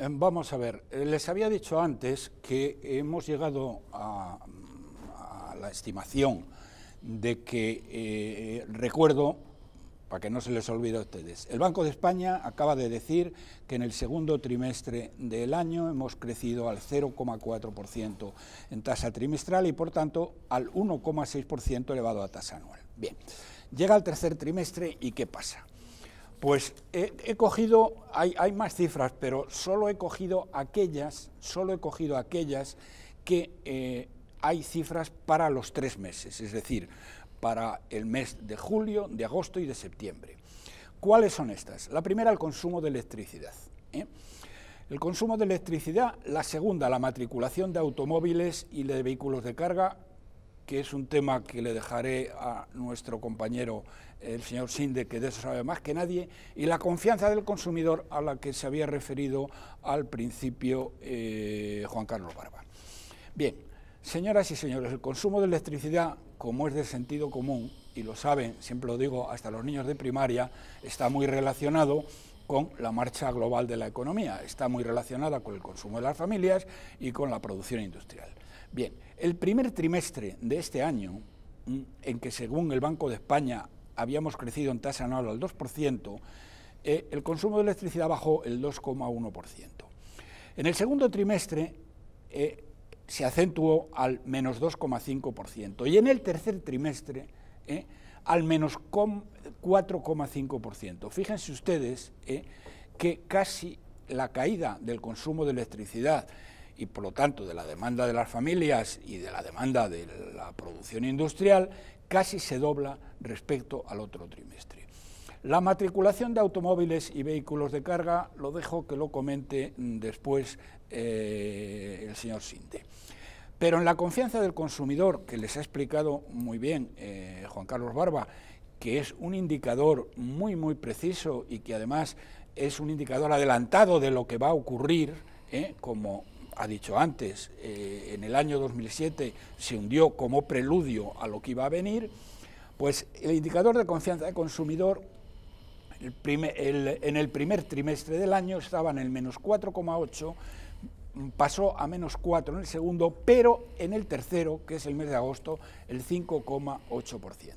Em, vamos a ver, eh, les había dicho antes que hemos llegado a, la estimación de que, eh, recuerdo, para que no se les olvide a ustedes, el Banco de España acaba de decir que en el segundo trimestre del año hemos crecido al 0,4% en tasa trimestral y por tanto al 1,6% elevado a tasa anual. Bien, llega el tercer trimestre y ¿qué pasa? Pues he, cogido, hay, hay, más cifras, pero solo he cogido aquellas, solo he cogido aquellas que eh, hay cifras para los tres meses, es decir, para el mes de julio, de agosto y de septiembre. ¿Cuáles son estas? La primera, el consumo de electricidad. ¿eh? El consumo de electricidad, la segunda, la matriculación de automóviles y de vehículos de carga que es un tema que le dejaré a nuestro compañero el señor Sinde, que de eso sabe más que nadie, y la confianza del consumidor a la que se había referido al principio eh, Juan Carlos Barba. Bien, señoras y señores, el consumo de electricidad, como es de sentido común, y lo saben, siempre lo digo, hasta los niños de primaria, está muy relacionado con la marcha global de la economía. Está muy relacionada con el consumo de las familias y con la producción industrial. Bien, el primer trimestre de este año, mm, en que según el Banco de España habíamos crecido en tasa anual al 2%, eh, el consumo de electricidad bajó el 2,1%. En el segundo trimestre eh, se acentuó al menos 2,5% y en el tercer trimestre eh, al menos 4,5%. Fíjense ustedes eh, que casi la caída del consumo de electricidad y por lo tanto de la demanda de las familias y de la demanda de la producción industrial casi se dobla respecto al otro trimestre. La matriculación de automóviles y vehículos de carga lo dejo que lo comente mm, después eh, el señor Sinte. Pero en la confianza del consumidor, que les ha explicado muy bien eh, Juan Carlos Barba, que es un indicador muy, muy preciso y que además es un indicador adelantado de lo que va a ocurrir, eh, como ha dicho antes, eh, en el año 2007 se hundió como preludio a lo que iba a venir, pues el indicador de confianza del consumidor en el primer trimestre del año estaba en el menos 4,8 pasó a menos 4 en el segundo, pero en el tercero, que es el mes de agosto, el 5,8%.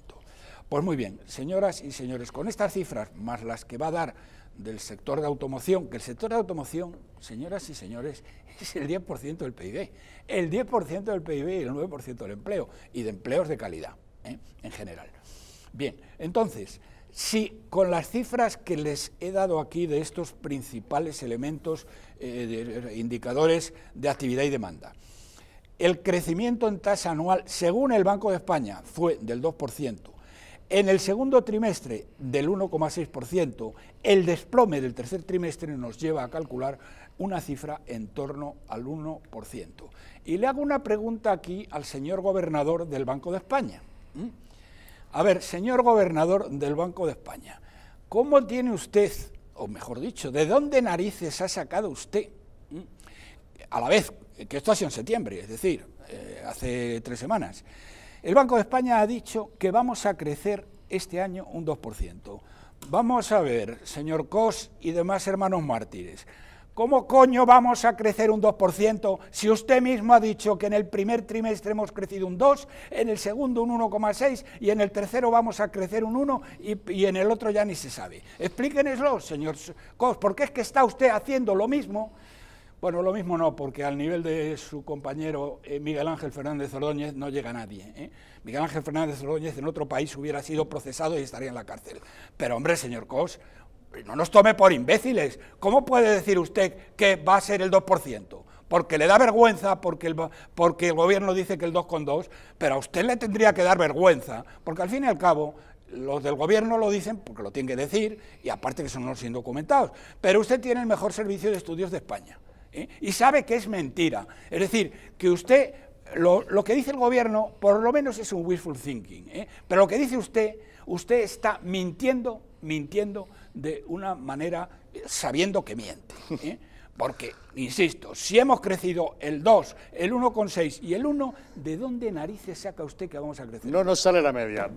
Pues muy bien, señoras y señores, con estas cifras, más las que va a dar del sector de automoción, que el sector de automoción, señoras y señores, es el 10% del PIB, el 10% del PIB y el 9% del empleo, y de empleos de calidad, ¿eh? en general. Bien, entonces, Sí, con las cifras que les he dado aquí de estos principales elementos, eh, eh, indicadores de actividad y demanda, el crecimiento en tasa anual, según el Banco de España, fue del 2%, en el segundo trimestre del 1,6%, el desplome del tercer trimestre nos lleva a calcular una cifra en torno al 1%. Y le hago una pregunta aquí al señor gobernador del Banco de España. A ver, señor gobernador del Banco de España, ¿cómo tiene usted, o mejor dicho, de dónde narices ha sacado usted, mm, a la vez que esto ha sido en septiembre, es decir, eh, hace tres semanas, el Banco de España ha dicho que vamos a crecer este año un 2%. Vamos a ver, señor Cos y demás hermanos mártires, ¿Cómo coño vamos a crecer un 2% si usted mismo ha dicho que en el primer trimestre hemos crecido un 2, en el segundo un 1,6 y en el tercero vamos a crecer un 1 y, en el otro ya ni se sabe? Explíquenoslo, señor Cos, porque es que está usted haciendo lo mismo. Bueno, lo mismo no, porque al nivel de su compañero eh, Miguel Ángel Fernández Ordóñez no llega nadie. ¿eh? Miguel Ángel Fernández Ordóñez en otro país hubiera sido procesado y estaría en la cárcel. Pero hombre, señor Cos, no nos tome por imbéciles. ¿Cómo puede decir usted que va a ser el 2%? Porque le da vergüenza, porque el, gobierno dice que el 2,2, pero a usted le tendría que dar vergüenza, porque al fin y al cabo los del gobierno lo dicen porque lo tienen que decir y aparte que son los indocumentados. Pero usted tiene el mejor servicio de estudios de España ¿eh? y sabe que es mentira. Es decir, que usted, lo, que dice el gobierno por lo menos es un wishful thinking, ¿eh? pero lo que dice usted, usted está mintiendo, mintiendo, de una manera eh, sabiendo que miente. ¿eh? Porque, insisto, si hemos crecido el 2, el 1,6 y el 1, ¿de dónde narices saca usted que vamos a crecer? No nos sale la media.